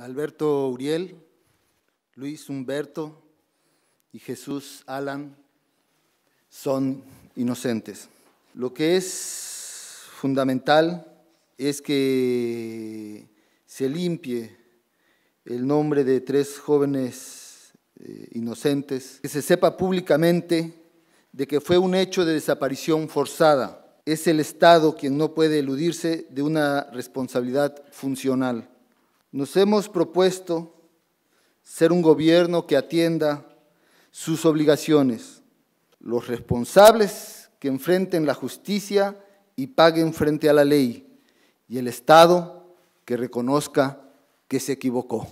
Alberto Uriel, Luis Humberto y Jesús Alan son inocentes. Lo que es fundamental es que se limpie el nombre de tres jóvenes eh, inocentes, que se sepa públicamente de que fue un hecho de desaparición forzada. Es el Estado quien no puede eludirse de una responsabilidad funcional. Nos hemos propuesto ser un gobierno que atienda sus obligaciones, los responsables que enfrenten la justicia y paguen frente a la ley, y el Estado que reconozca que se equivocó.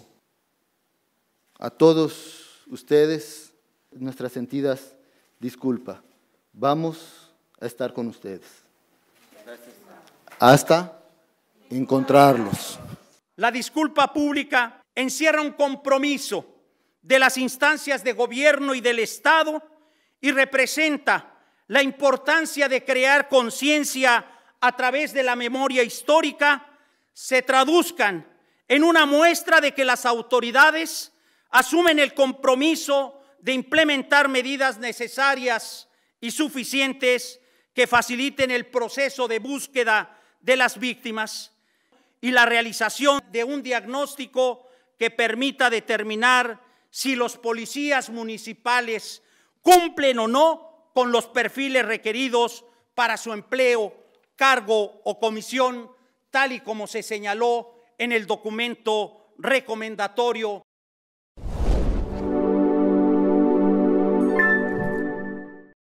A todos ustedes, nuestras sentidas disculpa. Vamos a estar con ustedes. Hasta encontrarlos. La disculpa pública encierra un compromiso de las instancias de gobierno y del Estado y representa la importancia de crear conciencia a través de la memoria histórica, se traduzcan en una muestra de que las autoridades asumen el compromiso de implementar medidas necesarias y suficientes que faciliten el proceso de búsqueda de las víctimas y la realización de un diagnóstico que permita determinar si los policías municipales cumplen o no con los perfiles requeridos para su empleo, cargo o comisión, tal y como se señaló en el documento recomendatorio